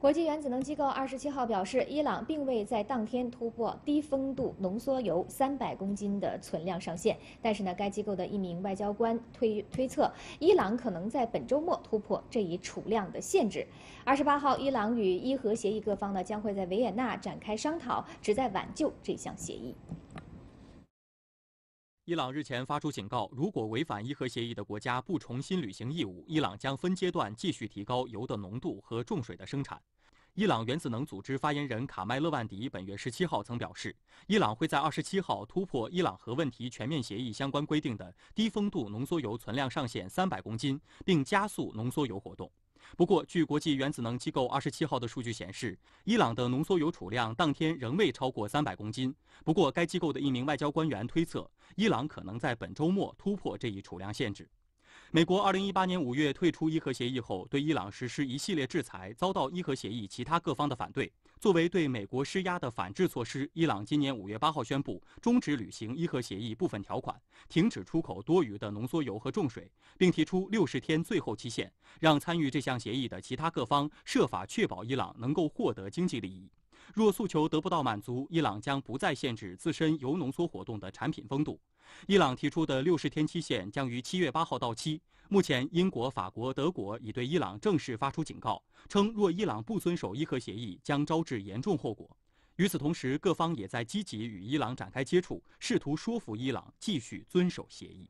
国际原子能机构二十七号表示，伊朗并未在当天突破低风度浓缩铀三百公斤的存量上限。但是呢，该机构的一名外交官推推测，伊朗可能在本周末突破这一储量的限制。二十八号，伊朗与伊核协议各方呢将会在维也纳展开商讨，旨在挽救这项协议。伊朗日前发出警告，如果违反伊核协议的国家不重新履行义务，伊朗将分阶段继续提高铀的浓度和重水的生产。伊朗原子能组织发言人卡麦勒万迪本月十七号曾表示，伊朗会在二十七号突破伊朗核问题全面协议相关规定的低风度浓缩铀存量上限三百公斤，并加速浓缩铀活动。不过，据国际原子能机构二十七号的数据显示，伊朗的浓缩铀储量当天仍未超过三百公斤。不过，该机构的一名外交官员推测，伊朗可能在本周末突破这一储量限制。美国二零一八年五月退出伊核协议后，对伊朗实施一系列制裁，遭到伊核协议其他各方的反对。作为对美国施压的反制措施，伊朗今年五月八号宣布终止履行伊核协议部分条款，停止出口多余的浓缩铀和重水，并提出六十天最后期限，让参与这项协议的其他各方设法确保伊朗能够获得经济利益。若诉求得不到满足，伊朗将不再限制自身铀浓缩活动的产品风度。伊朗提出的六十天期限将于七月八号到期。目前，英国、法国、德国已对伊朗正式发出警告，称若伊朗不遵守伊核协议，将招致严重后果。与此同时，各方也在积极与伊朗展开接触，试图说服伊朗继续遵守协议。